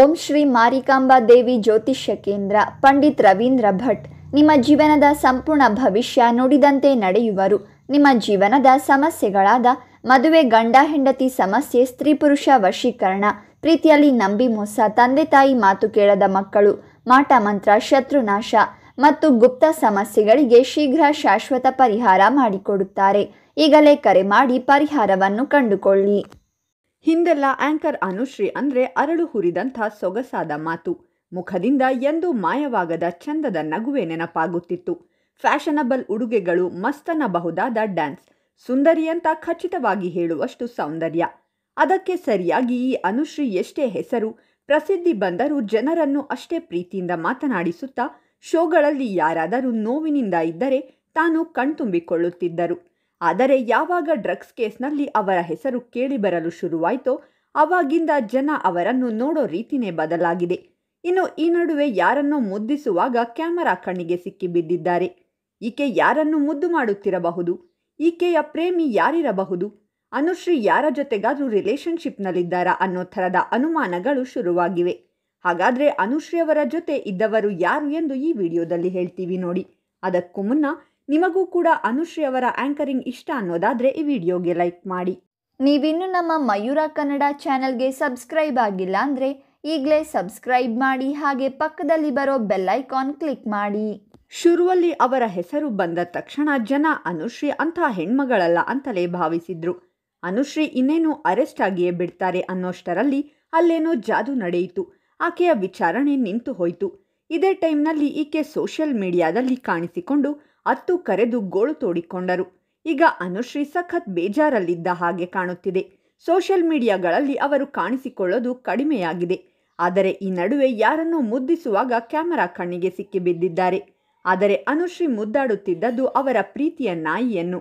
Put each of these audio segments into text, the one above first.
ಓಂ ಶ್ರೀ ಮಾರಿಕಾಂಬಾ ದೇವಿ ಜ್ಯೋತಿಷ್ಯ ಕೇಂದ್ರ ಪಂಡಿತ್ ರವೀಂದ್ರ ಭಟ್ ನಿಮ್ಮ ಜೀವನದ ಸಂಪೂರ್ಣ ಭವಿಷ್ಯ ನುಡಿದಂತೆ ನಡೆಯುವರು ನಿಮ್ಮ ಜೀವನದ ಸಮಸ್ಯೆಗಳಾದ ಮದುವೆ ಗಂಡ ಹೆಂಡತಿ ಸಮಸ್ಯೆ ಸ್ತ್ರೀ ಪುರುಷ ವಶೀಕರಣ ಪ್ರೀತಿಯಲ್ಲಿ ನಂಬಿ ಮೋಸ ತಂದೆ ತಾಯಿ ಮಾತು ಕೇಳದ ಮಕ್ಕಳು ಮಾಟ ಮಂತ್ರ ಶತ್ರುನಾಶ ಮತ್ತು ಗುಪ್ತ ಸಮಸ್ಯೆಗಳಿಗೆ ಶೀಘ್ರ ಶಾಶ್ವತ ಪರಿಹಾರ ಮಾಡಿಕೊಡುತ್ತಾರೆ ಈಗಲೇ ಕರೆ ಮಾಡಿ ಪರಿಹಾರವನ್ನು ಕಂಡುಕೊಳ್ಳಿ ಹಿಂದೆಲ್ಲ ಆಂಕರ್ ಅನುಶ್ರೀ ಅಂದ್ರೆ ಅರಳು ಹುರಿದಂಥ ಸೊಗಸಾದ ಮಾತು ಮುಖದಿಂದ ಎಂದೂ ಮಾಯವಾಗದ ಚಂದದ ನಗುವೆ ನೆನಪಾಗುತ್ತಿತ್ತು ಫ್ಯಾಷನಬಲ್ ಉಡುಗೆಗಳು ಮಸ್ತನಬಹುದಾದ ಡ್ಯಾನ್ಸ್ ಸುಂದರಿ ಅಂತ ಖಚಿತವಾಗಿ ಹೇಳುವಷ್ಟು ಸೌಂದರ್ಯ ಅದಕ್ಕೆ ಸರಿಯಾಗಿ ಈ ಅನುಶ್ರೀ ಎಷ್ಟೇ ಹೆಸರು ಪ್ರಸಿದ್ಧಿ ಬಂದರೂ ಜನರನ್ನು ಅಷ್ಟೇ ಪ್ರೀತಿಯಿಂದ ಮಾತನಾಡಿಸುತ್ತಾ ಶೋಗಳಲ್ಲಿ ಯಾರಾದರೂ ನೋವಿನಿಂದ ಇದ್ದರೆ ತಾನು ಕಣ್ತುಂಬಿಕೊಳ್ಳುತ್ತಿದ್ದರು ಆದರೆ ಯಾವಾಗ ಡ್ರಗ್ಸ್ ಕೇಸ್ನಲ್ಲಿ ಅವರ ಹೆಸರು ಕೇಳಿಬರಲು ಶುರುವಾಯಿತೋ ಆವಾಗಿಂದ ಜನ ಅವರನ್ನು ನೋಡೋ ರೀತಿನೇ ಬದಲಾಗಿದೆ ಇನ್ನು ಈ ನಡುವೆ ಯಾರನ್ನೋ ಮುದ್ದಿಸುವಾಗ ಕ್ಯಾಮರಾ ಕಣ್ಣಿಗೆ ಸಿಕ್ಕಿಬಿದ್ದಿದ್ದಾರೆ ಈಕೆ ಯಾರನ್ನು ಮುದ್ದು ಮಾಡುತ್ತಿರಬಹುದು ಈಕೆಯ ಪ್ರೇಮಿ ಯಾರಿರಬಹುದು ಅನುಶ್ರೀ ಯಾರ ಜೊತೆಗಾದರೂ ರಿಲೇಶನ್ಶಿಪ್ನಲ್ಲಿದ್ದಾರಾ ಅನ್ನೋ ಥರದ ಅನುಮಾನಗಳು ಶುರುವಾಗಿವೆ ಹಾಗಾದರೆ ಅನುಶ್ರೀ ಅವರ ಜೊತೆ ಇದ್ದವರು ಯಾರು ಎಂದು ಈ ವಿಡಿಯೋದಲ್ಲಿ ಹೇಳ್ತೀವಿ ನೋಡಿ ಅದಕ್ಕೂ ಮುನ್ನ ನಿಮಗೂ ಕೂಡ ಅನುಶ್ರೀ ಅವರ ಆ್ಯಂಕರಿಂಗ್ ಇಷ್ಟ ಅನ್ನೋದಾದರೆ ಈ ವಿಡಿಯೋಗೆ ಲೈಕ್ ಮಾಡಿ ನೀವಿನ್ನೂ ನಮ್ಮ ಮಯೂರ ಕನ್ನಡ ಚಾನೆಲ್ಗೆ ಸಬ್ಸ್ಕ್ರೈಬ್ ಆಗಿಲ್ಲ ಅಂದರೆ ಈಗಲೇ ಸಬ್ಸ್ಕ್ರೈಬ್ ಮಾಡಿ ಹಾಗೆ ಪಕ್ಕದಲ್ಲಿ ಬರೋ ಬೆಲ್ಲೈಕಾನ್ ಕ್ಲಿಕ್ ಮಾಡಿ ಶುರುವಲ್ಲಿ ಅವರ ಹೆಸರು ಬಂದ ತಕ್ಷಣ ಜನ ಅನುಶ್ರೀ ಅಂಥ ಹೆಣ್ಮಗಳಲ್ಲ ಅಂತಲೇ ಭಾವಿಸಿದ್ರು ಅನುಶ್ರೀ ಇನ್ನೇನು ಅರೆಸ್ಟ್ ಆಗಿಯೇ ಬಿಡ್ತಾರೆ ಅನ್ನೋಷ್ಟರಲ್ಲಿ ಅಲ್ಲೇನೋ ಜಾದು ನಡೆಯಿತು ಆಕೆಯ ವಿಚಾರಣೆ ನಿಂತು ಹೋಯಿತು ಇದೇ ಟೈಮ್ನಲ್ಲಿ ಈಕೆ ಸೋಷಿಯಲ್ ಮೀಡಿಯಾದಲ್ಲಿ ಕಾಣಿಸಿಕೊಂಡು ಅತ್ತು ಕರೆದು ಗೋಳು ತೋಡಿಕೊಂಡರು ಈಗ ಅನುಶ್ರೀ ಸಖತ್ ಬೇಜಾರಲ್ಲಿದ್ದ ಹಾಗೆ ಕಾಣುತ್ತಿದೆ ಸೋಷಿಯಲ್ ಮೀಡಿಯಾಗಳಲ್ಲಿ ಅವರು ಕಾಣಿಸಿಕೊಳ್ಳೋದು ಕಡಿಮೆಯಾಗಿದೆ ಆದರೆ ಈ ನಡುವೆ ಯಾರನ್ನೂ ಮುದ್ದಿಸುವಾಗ ಕ್ಯಾಮರಾ ಕಣ್ಣಿಗೆ ಸಿಕ್ಕಿಬಿದ್ದಿದ್ದಾರೆ ಆದರೆ ಅನುಶ್ರೀ ಮುದ್ದಾಡುತ್ತಿದ್ದದ್ದು ಅವರ ಪ್ರೀತಿಯ ನಾಯಿಯನ್ನು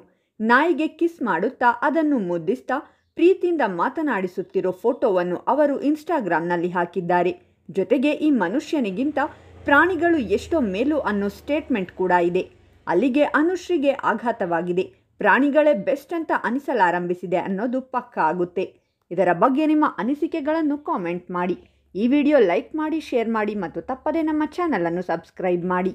ನಾಯಿಗೆ ಕಿಸ್ ಮಾಡುತ್ತಾ ಅದನ್ನು ಮುದ್ದಿಸ್ತಾ ಪ್ರೀತಿಯಿಂದ ಮಾತನಾಡಿಸುತ್ತಿರೋ ಫೋಟೋವನ್ನು ಅವರು ಇನ್ಸ್ಟಾಗ್ರಾಂನಲ್ಲಿ ಹಾಕಿದ್ದಾರೆ ಜೊತೆಗೆ ಈ ಮನುಷ್ಯನಿಗಿಂತ ಪ್ರಾಣಿಗಳು ಎಷ್ಟೋ ಮೇಲು ಅನ್ನೋ ಸ್ಟೇಟ್ಮೆಂಟ್ ಕೂಡ ಇದೆ ಅಲ್ಲಿಗೆ ಅನುಶ್ರೀಗೆ ಆಘಾತವಾಗಿದೆ ಪ್ರಾಣಿಗಳೇ ಬೆಸ್ಟ್ ಅಂತ ಅನಿಸಲಾರಂಭಿಸಿದೆ ಅನ್ನೋದು ಪಕ್ಕ ಆಗುತ್ತೆ ಇದರ ಬಗ್ಗೆ ನಿಮ್ಮ ಅನಿಸಿಕೆಗಳನ್ನು ಕಾಮೆಂಟ್ ಮಾಡಿ ಈ ವಿಡಿಯೋ ಲೈಕ್ ಮಾಡಿ ಶೇರ್ ಮಾಡಿ ಮತ್ತು ತಪ್ಪದೇ ನಮ್ಮ ಚಾನಲನ್ನು ಸಬ್ಸ್ಕ್ರೈಬ್ ಮಾಡಿ